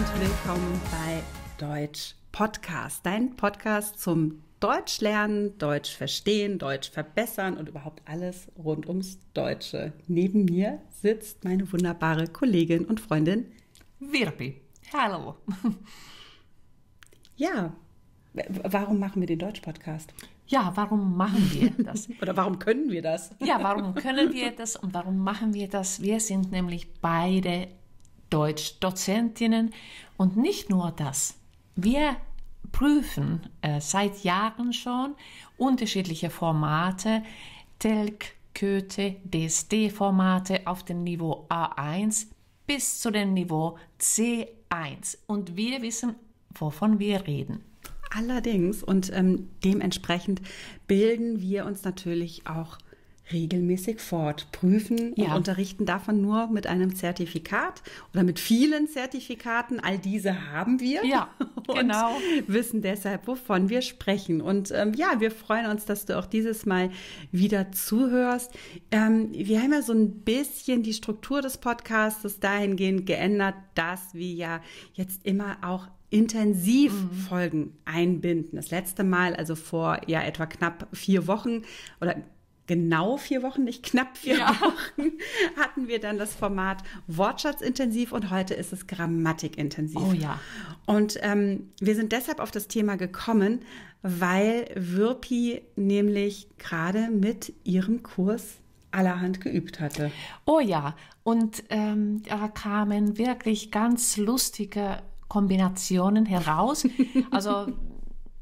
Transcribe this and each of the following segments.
und willkommen bei Deutsch Podcast, dein Podcast zum Deutsch lernen, Deutsch verstehen, Deutsch verbessern und überhaupt alles rund ums Deutsche. Neben mir sitzt meine wunderbare Kollegin und Freundin Virpi. Hallo. Ja, warum machen wir den Deutsch Podcast? Ja, warum machen wir das? Oder warum können wir das? ja, warum können wir das und warum machen wir das? Wir sind nämlich beide Deutschdozentinnen. Und nicht nur das. Wir prüfen äh, seit Jahren schon unterschiedliche Formate, Telk, Goethe, DSD-Formate auf dem Niveau A1 bis zu dem Niveau C1. Und wir wissen, wovon wir reden. Allerdings und ähm, dementsprechend bilden wir uns natürlich auch regelmäßig fort. Prüfen ja. und unterrichten darf man nur mit einem Zertifikat oder mit vielen Zertifikaten. All diese haben wir. Ja, genau. wissen deshalb, wovon wir sprechen. Und ähm, ja, wir freuen uns, dass du auch dieses Mal wieder zuhörst. Ähm, wir haben ja so ein bisschen die Struktur des Podcasts dahingehend geändert, dass wir ja jetzt immer auch intensiv mhm. Folgen einbinden. Das letzte Mal, also vor ja etwa knapp vier Wochen oder genau vier Wochen, nicht knapp vier ja. Wochen, hatten wir dann das Format Wortschatzintensiv und heute ist es Grammatikintensiv. Oh ja. Und ähm, wir sind deshalb auf das Thema gekommen, weil Wirpi nämlich gerade mit ihrem Kurs allerhand geübt hatte. Oh ja, und ähm, da kamen wirklich ganz lustige Kombinationen heraus. Also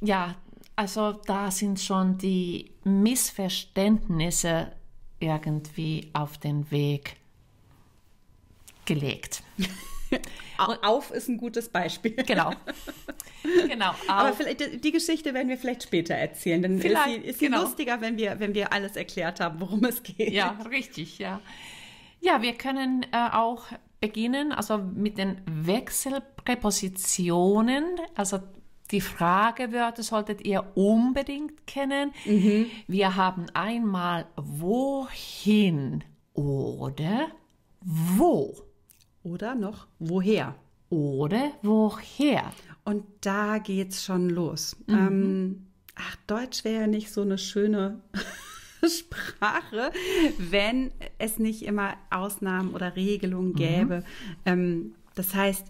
ja, also da sind schon die Missverständnisse irgendwie auf den Weg gelegt. auf ist ein gutes Beispiel. Genau. genau Aber vielleicht, die Geschichte werden wir vielleicht später erzählen. Dann vielleicht, ist sie, ist sie genau. lustiger, wenn wir, wenn wir alles erklärt haben, worum es geht. Ja, richtig, ja. Ja, wir können äh, auch beginnen, also mit den Wechselpräpositionen. Also die Fragewörter solltet ihr unbedingt kennen. Mhm. Wir haben einmal wohin oder wo. Oder noch woher. Oder woher. Und da geht's schon los. Mhm. Ähm, ach, Deutsch wäre ja nicht so eine schöne Sprache, wenn es nicht immer Ausnahmen oder Regelungen mhm. gäbe. Mhm. Ähm, das heißt,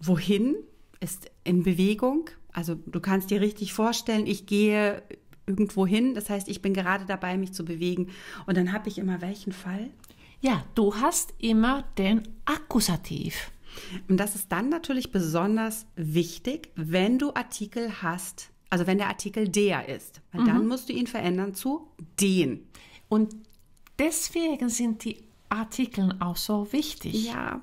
wohin ist in Bewegung, also du kannst dir richtig vorstellen, ich gehe irgendwo hin. Das heißt, ich bin gerade dabei, mich zu bewegen. Und dann habe ich immer welchen Fall? Ja, du hast immer den Akkusativ. Und das ist dann natürlich besonders wichtig, wenn du Artikel hast, also wenn der Artikel der ist. Weil mhm. dann musst du ihn verändern zu den. Und deswegen sind die Artikeln auch so wichtig. Ja,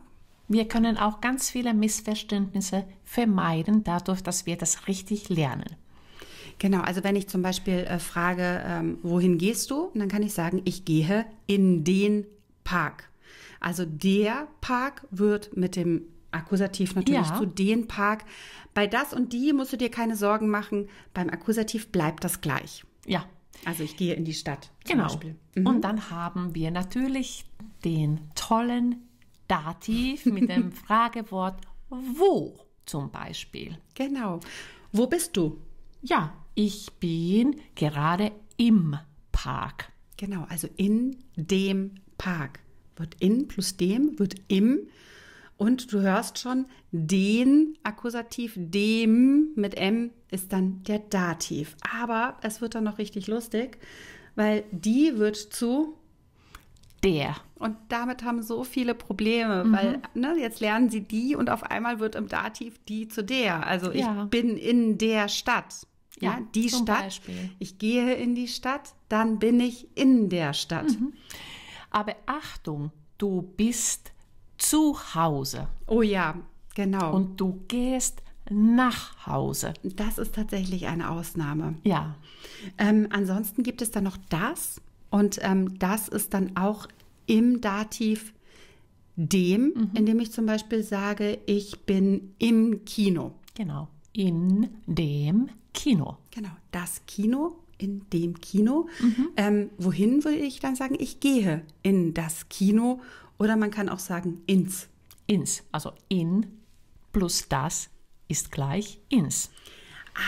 wir können auch ganz viele Missverständnisse vermeiden, dadurch, dass wir das richtig lernen. Genau, also wenn ich zum Beispiel äh, frage, ähm, wohin gehst du? dann kann ich sagen, ich gehe in den Park. Also der Park wird mit dem Akkusativ natürlich ja. zu den Park. Bei das und die musst du dir keine Sorgen machen. Beim Akkusativ bleibt das gleich. Ja. Also ich gehe in die Stadt. Genau. Mhm. Und dann haben wir natürlich den tollen Dativ mit dem Fragewort wo zum Beispiel. Genau. Wo bist du? Ja, ich bin gerade im Park. Genau, also in dem Park. Wird in plus dem wird im. Und du hörst schon, den Akkusativ, dem mit M ist dann der Dativ. Aber es wird dann noch richtig lustig, weil die wird zu Verstehe. Und damit haben so viele Probleme, mhm. weil ne, jetzt lernen sie die und auf einmal wird im Dativ die zu der. Also ich ja. bin in der Stadt. Ja, ja die Stadt. Beispiel. Ich gehe in die Stadt, dann bin ich in der Stadt. Mhm. Aber Achtung, du bist zu Hause. Oh ja, genau. Und du gehst nach Hause. Das ist tatsächlich eine Ausnahme. Ja. Ähm, ansonsten gibt es da noch das, und ähm, das ist dann auch im Dativ dem, mhm. indem ich zum Beispiel sage, ich bin im Kino. Genau. In dem Kino. Genau. Das Kino in dem Kino. Mhm. Ähm, wohin würde ich dann sagen, ich gehe in das Kino oder man kann auch sagen ins. Ins, also in plus das ist gleich ins.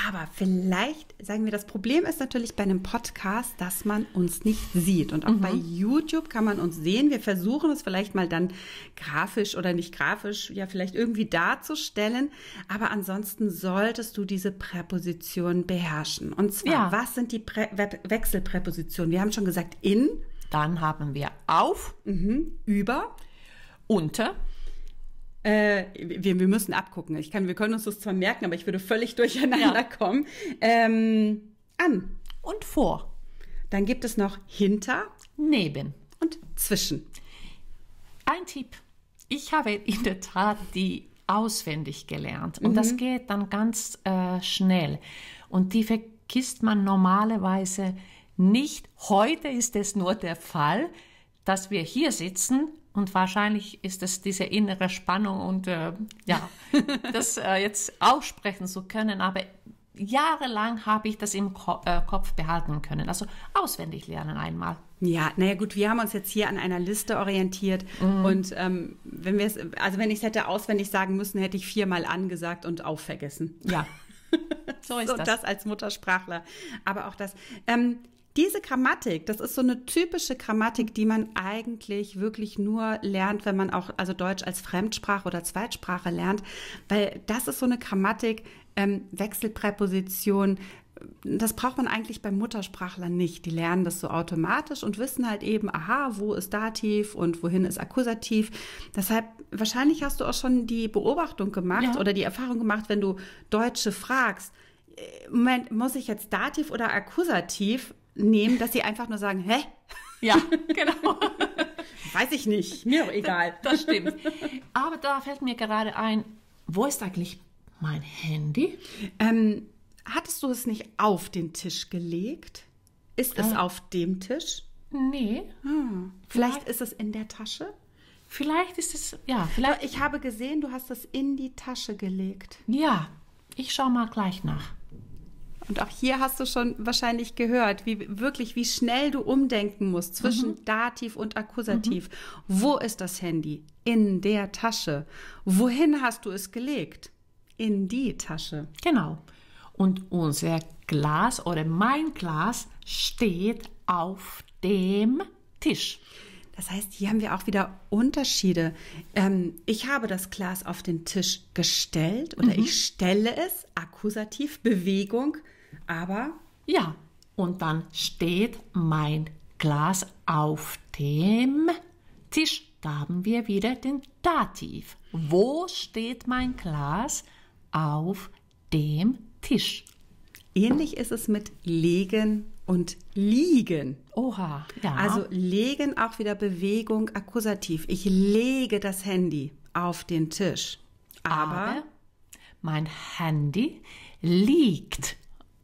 Aber vielleicht sagen wir, das Problem ist natürlich bei einem Podcast, dass man uns nicht sieht. Und auch mhm. bei YouTube kann man uns sehen. Wir versuchen es vielleicht mal dann grafisch oder nicht grafisch, ja, vielleicht irgendwie darzustellen. Aber ansonsten solltest du diese Präposition beherrschen. Und zwar, ja. was sind die Prä We Wechselpräpositionen? Wir haben schon gesagt, in. Dann haben wir auf, mhm. über, unter äh, wir, wir müssen abgucken. Ich kann, wir können uns das zwar merken, aber ich würde völlig durcheinander ja. kommen. Ähm, an. Und vor. Dann gibt es noch hinter. Neben. Und zwischen. Ein Tipp. Ich habe in der Tat die auswendig gelernt. Und mhm. das geht dann ganz äh, schnell. Und die vergisst man normalerweise nicht. Heute ist es nur der Fall, dass wir hier sitzen und wahrscheinlich ist es diese innere Spannung und äh, ja, das äh, jetzt aussprechen zu können, aber jahrelang habe ich das im Ko äh, Kopf behalten können. Also auswendig lernen einmal. Ja, naja gut, wir haben uns jetzt hier an einer Liste orientiert mm. und ähm, wenn wir es, also wenn ich es hätte auswendig sagen müssen, hätte ich viermal angesagt und auch vergessen. Ja. so ist so, das. das als Muttersprachler. Aber auch das. Ähm, diese Grammatik, das ist so eine typische Grammatik, die man eigentlich wirklich nur lernt, wenn man auch also Deutsch als Fremdsprache oder Zweitsprache lernt, weil das ist so eine Grammatik, ähm, Wechselpräposition, das braucht man eigentlich beim Muttersprachler nicht. Die lernen das so automatisch und wissen halt eben, aha, wo ist Dativ und wohin ist Akkusativ. Deshalb, wahrscheinlich hast du auch schon die Beobachtung gemacht ja. oder die Erfahrung gemacht, wenn du Deutsche fragst, äh, Moment, muss ich jetzt Dativ oder Akkusativ? nehmen, dass sie einfach nur sagen, hä? Ja, genau. Weiß ich nicht, mir auch egal. Das stimmt. Aber da fällt mir gerade ein, wo ist eigentlich mein Handy? Ähm, hattest du es nicht auf den Tisch gelegt? Ist es äh. auf dem Tisch? Nee. Hm. Vielleicht, vielleicht, ist es in der Tasche? Vielleicht ist es, ja, vielleicht. Ich habe gesehen, du hast es in die Tasche gelegt. Ja, ich schaue mal gleich nach. Und auch hier hast du schon wahrscheinlich gehört, wie wirklich, wie schnell du umdenken musst zwischen mhm. Dativ und Akkusativ. Mhm. Wo ist das Handy? In der Tasche. Wohin hast du es gelegt? In die Tasche. Genau. Und unser Glas oder mein Glas steht auf dem Tisch. Das heißt, hier haben wir auch wieder Unterschiede. Ähm, ich habe das Glas auf den Tisch gestellt oder mhm. ich stelle es, Akkusativ, Bewegung, aber? Ja, und dann steht mein Glas auf dem Tisch. Da haben wir wieder den Dativ. Wo steht mein Glas? Auf dem Tisch. Ähnlich ist es mit legen und liegen. Oha, ja. Also legen auch wieder Bewegung akkusativ. Ich lege das Handy auf den Tisch. Aber, Aber mein Handy liegt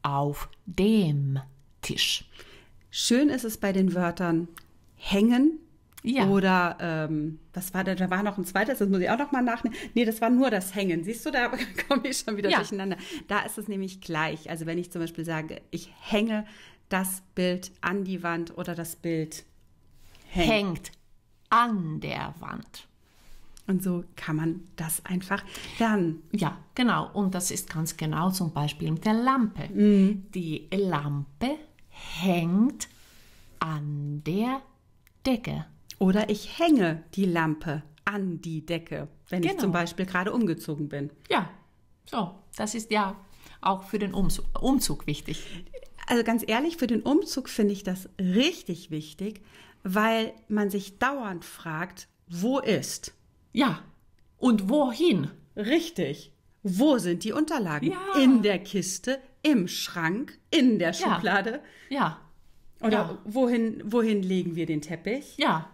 auf dem Tisch. Schön ist es bei den Wörtern hängen ja. oder ähm, was war da? Da war noch ein zweites, das muss ich auch noch mal nachnehmen. Nee, das war nur das Hängen. Siehst du, da komme ich schon wieder ja. durcheinander. Da ist es nämlich gleich. Also wenn ich zum Beispiel sage, ich hänge das Bild an die Wand oder das Bild hängt, hängt an der Wand. Und so kann man das einfach lernen. Ja, genau. Und das ist ganz genau zum Beispiel mit der Lampe. Mhm. Die Lampe hängt an der Decke. Oder ich hänge die Lampe an die Decke, wenn genau. ich zum genau. Beispiel gerade umgezogen bin. Ja, so, das ist ja auch für den Umzug, Umzug wichtig. Also ganz ehrlich, für den Umzug finde ich das richtig wichtig, weil man sich dauernd fragt, wo ist? Ja. Und wohin? Richtig. Wo sind die Unterlagen? Ja. In der Kiste, im Schrank, in der Schublade. Ja. ja. Oder ja. wohin wohin legen wir den Teppich? Ja.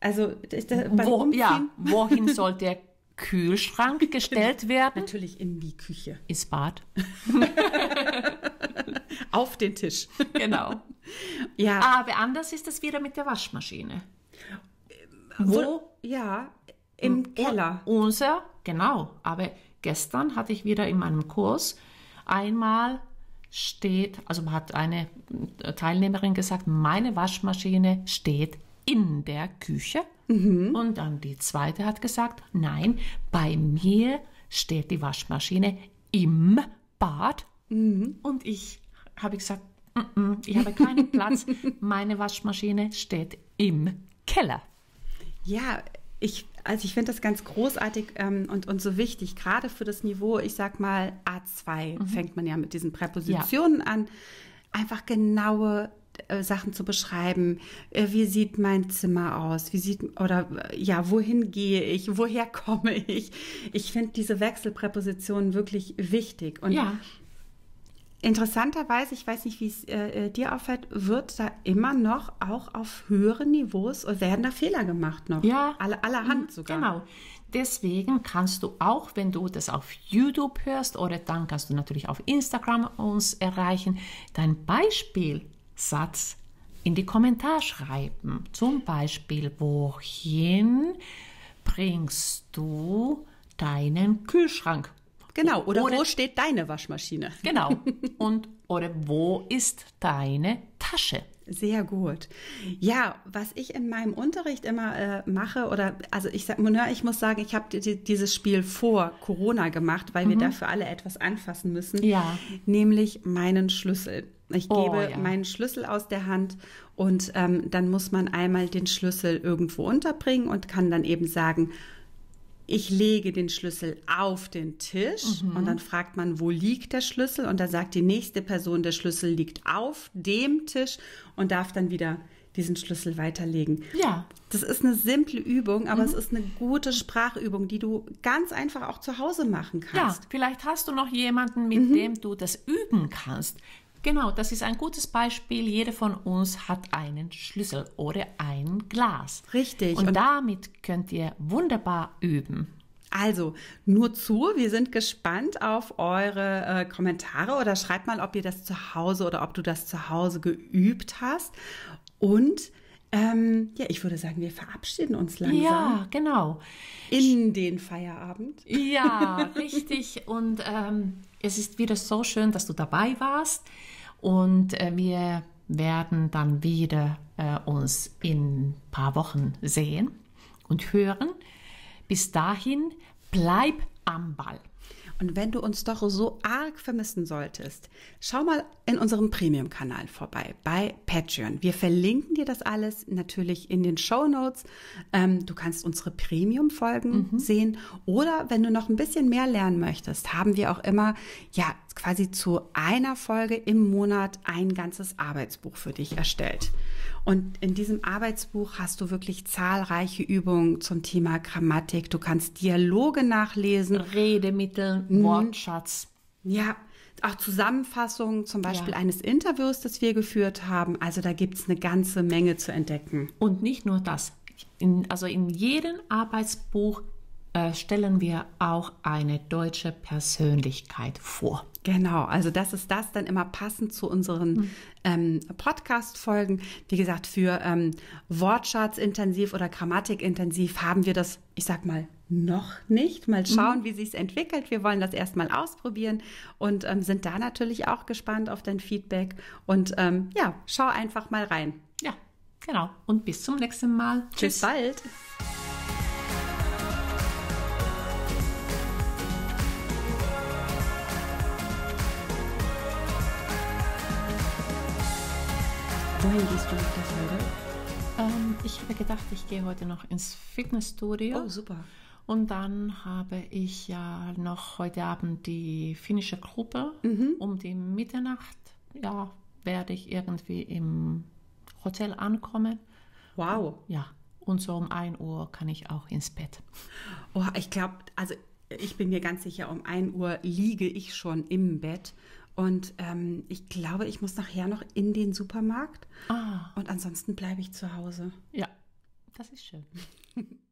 Also das, beim Wo, Ja. Wohin soll der Kühlschrank gestellt genau. werden? Natürlich in die Küche. Ins Bad. Auf den Tisch. Genau. Ja. Aber anders ist es wieder mit der Waschmaschine. Wo? Wo ja im Keller. Unser, genau. Aber gestern hatte ich wieder in meinem Kurs einmal steht, also hat eine Teilnehmerin gesagt, meine Waschmaschine steht in der Küche. Mhm. Und dann die zweite hat gesagt, nein, bei mir steht die Waschmaschine im Bad. Mhm. Und ich habe gesagt, ich habe keinen Platz, meine Waschmaschine steht im Keller. Ja, ich also ich finde das ganz großartig ähm, und, und so wichtig, gerade für das Niveau, ich sag mal A2 mhm. fängt man ja mit diesen Präpositionen ja. an, einfach genaue äh, Sachen zu beschreiben. Äh, wie sieht mein Zimmer aus? Wie sieht oder äh, ja, wohin gehe ich? Woher komme ich? Ich finde diese Wechselpräpositionen wirklich wichtig und ja. Interessanterweise, ich weiß nicht, wie es äh, äh, dir auffällt, wird da immer noch auch auf höheren Niveaus äh, werden da Fehler gemacht noch. Ja. Alle, allerhand mhm, sogar. Genau. Deswegen kannst du auch, wenn du das auf YouTube hörst oder dann kannst du natürlich auf Instagram uns erreichen, dein Beispielsatz in die Kommentare schreiben. Zum Beispiel, wohin bringst du deinen Kühlschrank? Genau, oder, oder wo steht deine Waschmaschine? Genau. Und oder wo ist deine Tasche? Sehr gut. Ja, was ich in meinem Unterricht immer äh, mache, oder also ich sag, ich muss sagen, ich habe die, dieses Spiel vor Corona gemacht, weil mhm. wir dafür alle etwas anfassen müssen. Ja. Nämlich meinen Schlüssel. Ich oh, gebe ja. meinen Schlüssel aus der Hand und ähm, dann muss man einmal den Schlüssel irgendwo unterbringen und kann dann eben sagen, ich lege den Schlüssel auf den Tisch mhm. und dann fragt man, wo liegt der Schlüssel? Und da sagt die nächste Person, der Schlüssel liegt auf dem Tisch und darf dann wieder diesen Schlüssel weiterlegen. Ja. Das ist eine simple Übung, aber mhm. es ist eine gute Sprachübung, die du ganz einfach auch zu Hause machen kannst. Ja, vielleicht hast du noch jemanden, mit mhm. dem du das üben kannst. Genau, das ist ein gutes Beispiel. Jeder von uns hat einen Schlüssel oder ein Glas. Richtig. Und, und damit könnt ihr wunderbar üben. Also, nur zu, wir sind gespannt auf eure äh, Kommentare oder schreibt mal, ob ihr das zu Hause oder ob du das zu Hause geübt hast. Und ähm, ja, ich würde sagen, wir verabschieden uns langsam. Ja, genau. In den Feierabend. Ja, richtig. Und ähm, es ist wieder so schön, dass du dabei warst und äh, wir werden dann wieder äh, uns in ein paar Wochen sehen und hören. Bis dahin, bleib am Ball. Und wenn du uns doch so arg vermissen solltest, schau mal in unserem Premium-Kanal vorbei bei Patreon. Wir verlinken dir das alles natürlich in den Show Notes. Ähm, du kannst unsere Premium-Folgen mhm. sehen oder wenn du noch ein bisschen mehr lernen möchtest, haben wir auch immer ja quasi zu einer Folge im Monat ein ganzes Arbeitsbuch für dich erstellt. Und in diesem Arbeitsbuch hast du wirklich zahlreiche Übungen zum Thema Grammatik. Du kannst Dialoge nachlesen. Redemittel, mhm. Wortschatz. Ja, auch Zusammenfassungen zum Beispiel ja. eines Interviews, das wir geführt haben. Also da gibt es eine ganze Menge zu entdecken. Und nicht nur das. In, also in jedem Arbeitsbuch äh, stellen wir auch eine deutsche Persönlichkeit vor. Genau, also das ist das dann immer passend zu unseren mhm. ähm, Podcast-Folgen. Wie gesagt, für ähm, Wortschatz intensiv oder Grammatik intensiv haben wir das, ich sag mal, noch nicht. Mal mhm. schauen, mhm. wie es entwickelt. Wir wollen das erstmal ausprobieren und ähm, sind da natürlich auch gespannt auf dein Feedback. Und ähm, ja, schau einfach mal rein. Ja, genau. Und bis zum nächsten Mal. Tschüss. Bis bald. du Gesundheitsfolge. Ähm, ich habe gedacht, ich gehe heute noch ins Fitnessstudio. Oh, super. Und dann habe ich ja noch heute Abend die finnische Gruppe. Mhm. Um die Mitternacht ja, werde ich irgendwie im Hotel ankommen. Wow. ja. Und so um 1 Uhr kann ich auch ins Bett. Oh, ich glaube, also ich bin mir ganz sicher, um 1 Uhr liege ich schon im Bett und ähm, ich glaube, ich muss nachher noch in den Supermarkt. Oh. Und ansonsten bleibe ich zu Hause. Ja, das ist schön.